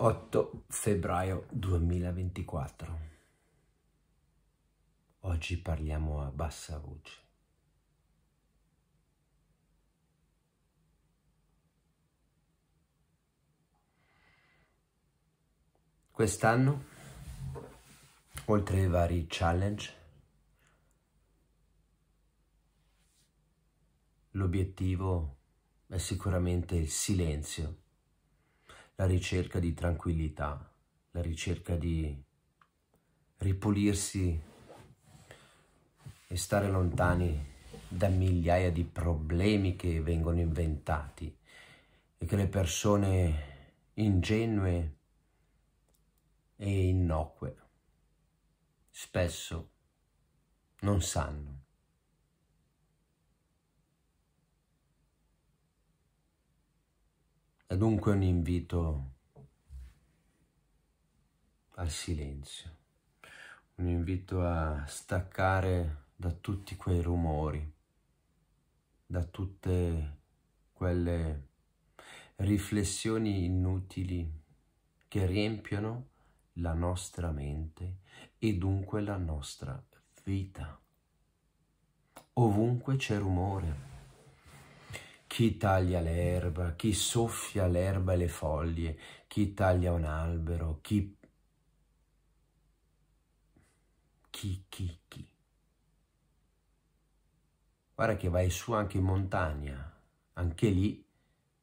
8 febbraio 2024. Oggi parliamo a bassa voce. Quest'anno, oltre ai vari challenge, l'obiettivo è sicuramente il silenzio la ricerca di tranquillità, la ricerca di ripulirsi e stare lontani da migliaia di problemi che vengono inventati e che le persone ingenue e innocue spesso non sanno. È dunque un invito al silenzio, un invito a staccare da tutti quei rumori, da tutte quelle riflessioni inutili che riempiono la nostra mente e dunque la nostra vita. Ovunque c'è rumore chi taglia l'erba, chi soffia l'erba e le foglie, chi taglia un albero, chi... chi, chi, chi. Guarda che vai su anche in montagna, anche lì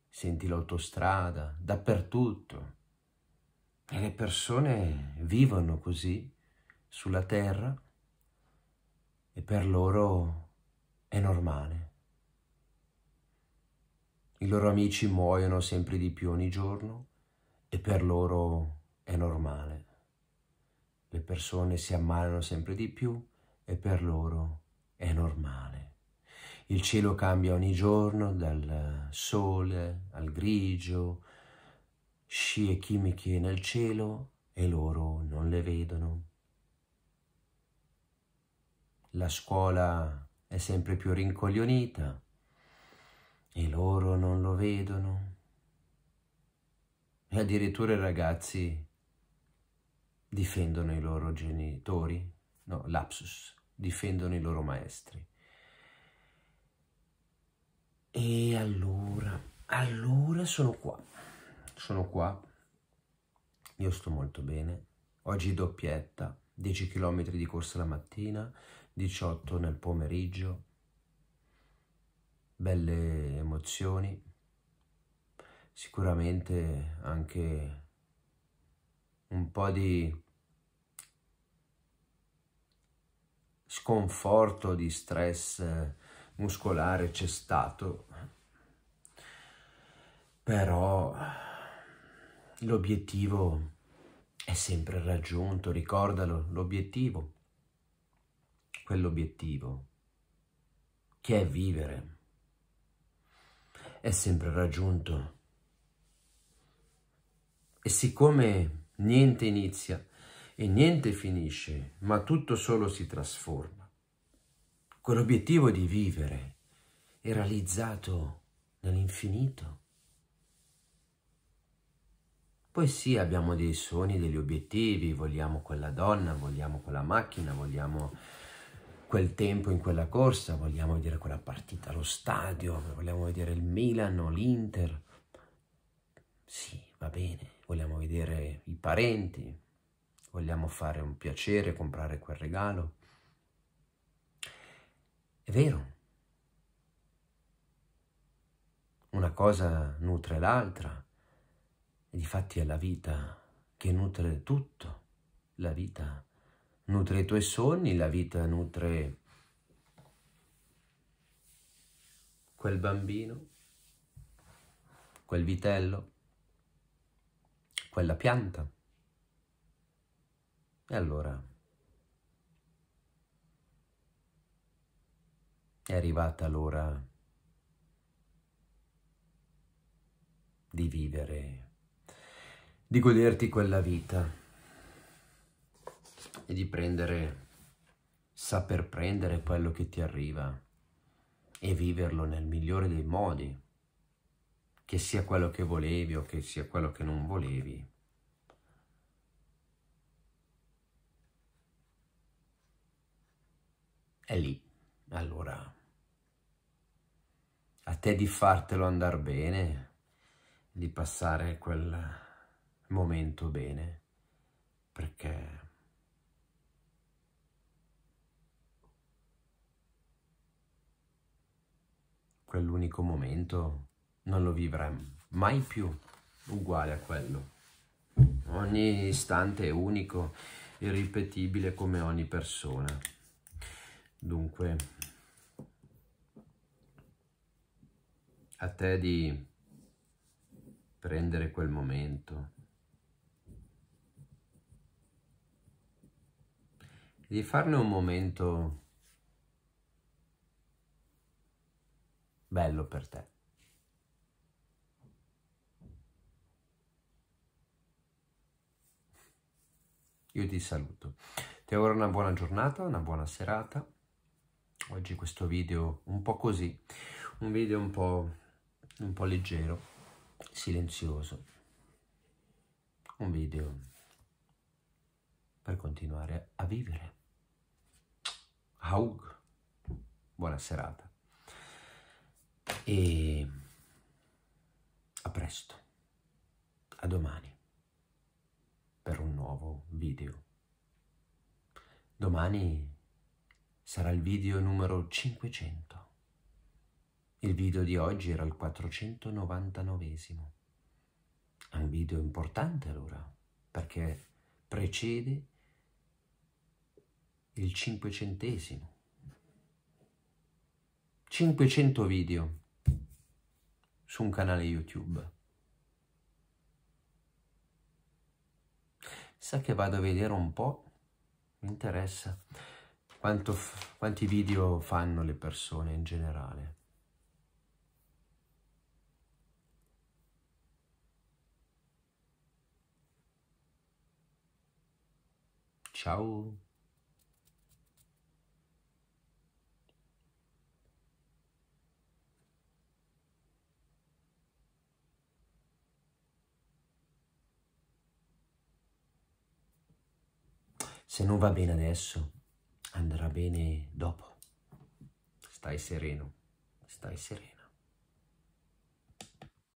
senti l'autostrada, dappertutto. E le persone vivono così sulla terra e per loro è normale. I loro amici muoiono sempre di più ogni giorno e per loro è normale. Le persone si ammalano sempre di più e per loro è normale. Il cielo cambia ogni giorno dal sole al grigio, scie chimiche nel cielo e loro non le vedono. La scuola è sempre più rincoglionita e loro non lo vedono. E addirittura i ragazzi difendono i loro genitori, no, lapsus, difendono i loro maestri. E allora, allora sono qua, sono qua, io sto molto bene, oggi doppietta, 10 km di corsa la mattina, 18 nel pomeriggio, belle emozioni, sicuramente anche un po' di sconforto, di stress eh, muscolare c'è stato, però l'obiettivo è sempre raggiunto, ricordalo, l'obiettivo, quell'obiettivo che è vivere è sempre raggiunto. E siccome niente inizia e niente finisce, ma tutto solo si trasforma, quell'obiettivo di vivere è realizzato nell'infinito. Poi sì, abbiamo dei sogni, degli obiettivi, vogliamo quella donna, vogliamo quella macchina, vogliamo quel tempo, in quella corsa, vogliamo vedere quella partita allo stadio, vogliamo vedere il Milan o l'Inter. Sì, va bene, vogliamo vedere i parenti, vogliamo fare un piacere, comprare quel regalo. È vero, una cosa nutre l'altra, e difatti è la vita che nutre tutto, la vita Nutre i tuoi sogni, la vita nutre quel bambino, quel vitello, quella pianta. E allora è arrivata l'ora di vivere, di goderti quella vita di prendere, saper prendere quello che ti arriva e viverlo nel migliore dei modi, che sia quello che volevi o che sia quello che non volevi. È lì, allora, a te di fartelo andare bene, di passare quel momento bene. quell'unico momento non lo vivremo mai più uguale a quello. Ogni istante è unico, irripetibile come ogni persona. Dunque, a te di prendere quel momento, di farne un momento bello per te. Io ti saluto. Ti auguro una buona giornata, una buona serata. Oggi questo video un po' così, un video un po', un po leggero, silenzioso. Un video per continuare a vivere. Aug, buona serata e a presto, a domani per un nuovo video. Domani sarà il video numero 500. Il video di oggi era il 499 È un video importante allora, perché precede il 500 500 video su un canale YouTube. Sa che vado a vedere un po', mi interessa Quanto, quanti video fanno le persone in generale. Ciao! Se non va bene adesso, andrà bene dopo. Stai sereno, stai sereno.